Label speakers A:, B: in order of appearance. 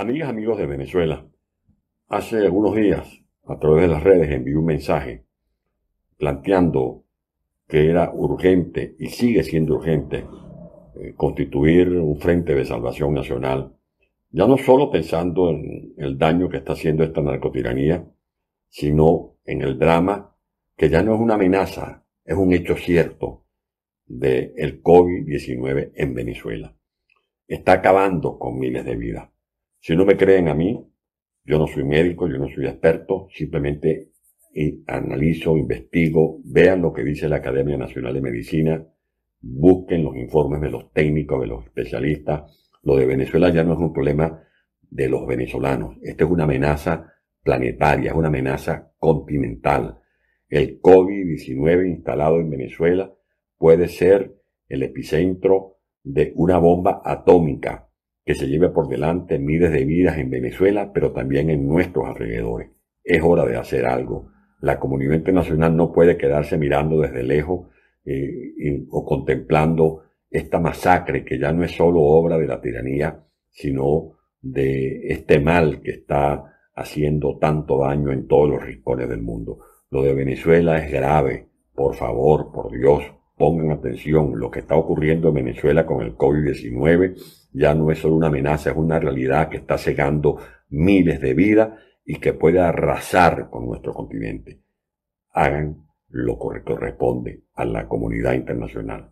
A: Amigas, amigos de Venezuela, hace algunos días a través de las redes envié un mensaje planteando que era urgente y sigue siendo urgente eh, constituir un frente de salvación nacional, ya no solo pensando en el daño que está haciendo esta narcotiranía, sino en el drama que ya no es una amenaza, es un hecho cierto del el COVID-19 en Venezuela. Está acabando con miles de vidas. Si no me creen a mí, yo no soy médico, yo no soy experto, simplemente eh, analizo, investigo, vean lo que dice la Academia Nacional de Medicina, busquen los informes de los técnicos, de los especialistas. Lo de Venezuela ya no es un problema de los venezolanos, esta es una amenaza planetaria, es una amenaza continental. El COVID-19 instalado en Venezuela puede ser el epicentro de una bomba atómica que se lleve por delante miles de vidas en Venezuela, pero también en nuestros alrededores. Es hora de hacer algo. La comunidad internacional no puede quedarse mirando desde lejos eh, o contemplando esta masacre que ya no es solo obra de la tiranía, sino de este mal que está haciendo tanto daño en todos los rincones del mundo. Lo de Venezuela es grave, por favor, por Dios, Pongan atención, lo que está ocurriendo en Venezuela con el COVID-19 ya no es solo una amenaza, es una realidad que está cegando miles de vidas y que puede arrasar con nuestro continente. Hagan lo que corresponde a la comunidad internacional.